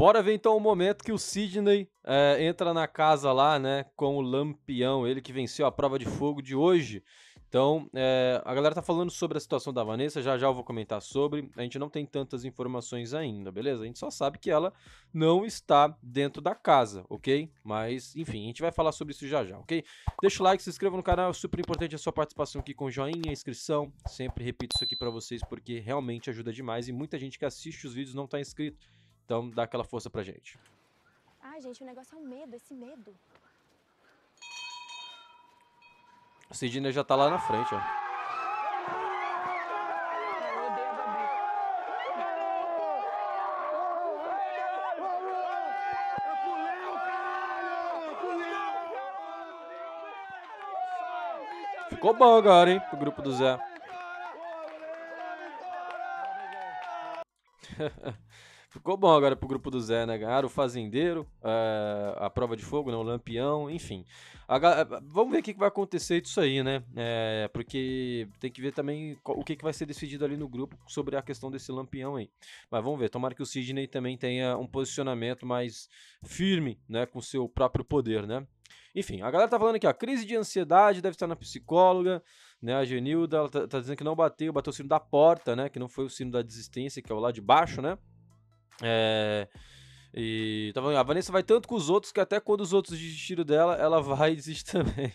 Bora ver então o momento que o Sidney é, entra na casa lá, né, com o Lampião, ele que venceu a prova de fogo de hoje. Então, é, a galera tá falando sobre a situação da Vanessa, já já eu vou comentar sobre. A gente não tem tantas informações ainda, beleza? A gente só sabe que ela não está dentro da casa, ok? Mas, enfim, a gente vai falar sobre isso já já, ok? Deixa o like, se inscreva no canal, é super importante a sua participação aqui com joinha, inscrição. Sempre repito isso aqui para vocês porque realmente ajuda demais e muita gente que assiste os vídeos não tá inscrito. Então dá aquela força pra gente. Ai, gente, o negócio é o medo, esse medo. Sidney já tá lá na frente, ó. Ficou bom agora, hein, O grupo do Zé. Ficou bom agora pro grupo do Zé, né? Ganharam o Fazendeiro, é, a Prova de Fogo, né? o Lampião, enfim. A, eh, vamos ver o que, vai acontecer disso aí, né? É, porque tem que ver também o que, que vai ser decidido ali no grupo sobre a questão desse Lampião aí. Mas vamos ver, tomara que o Sidney também tenha um posicionamento mais firme, né? Com seu próprio poder, né? Enfim, a galera tá falando aqui, ó, crise de ansiedade, deve estar na psicóloga, né? A Genilda tá, tá, dizendo que não bateu, bateu o sino da porta, né? Que não foi o sino da desistência, que é o lá de baixo, né? É, e tá a Vanessa vai tanto com os outros que até quando os outros desistiram dela, ela vai e desiste também.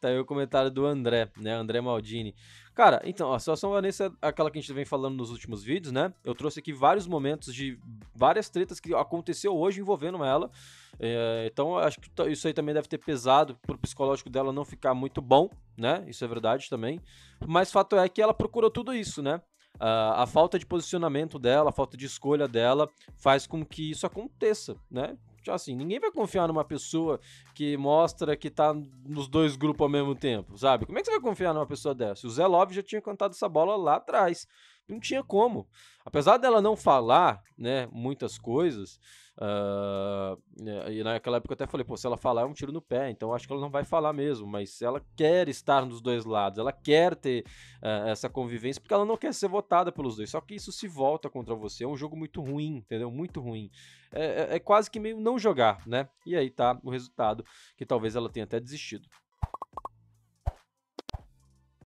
tá aí o comentário do André, né? André Maldini. Cara, então, a situação Vanessa é aquela que a gente vem falando nos últimos vídeos, né? Eu trouxe aqui vários momentos de várias tretas que aconteceu hoje envolvendo ela. É, então, acho que isso aí também deve ter pesado pro psicológico dela não ficar muito bom, né? Isso é verdade também. Mas fato é que ela procurou tudo isso, né? Ah, a falta de posicionamento dela, a falta de escolha dela faz com que isso aconteça, né? Tipo assim, ninguém vai confiar numa pessoa que mostra que tá nos dois grupos ao mesmo tempo, sabe? Como é que você vai confiar numa pessoa dessa? O Zé Love já tinha cantado essa bola lá atrás. Não tinha como. Apesar dela não falar, né, muitas coisas, uh, e naquela época eu até falei, pô, se ela falar é um tiro no pé, então acho que ela não vai falar mesmo, mas ela quer estar nos dois lados, ela quer ter uh, essa convivência, porque ela não quer ser votada pelos dois, só que isso se volta contra você, é um jogo muito ruim, entendeu? Muito ruim. É, é, é quase que meio não jogar, né? E aí tá o resultado, que talvez ela tenha até desistido.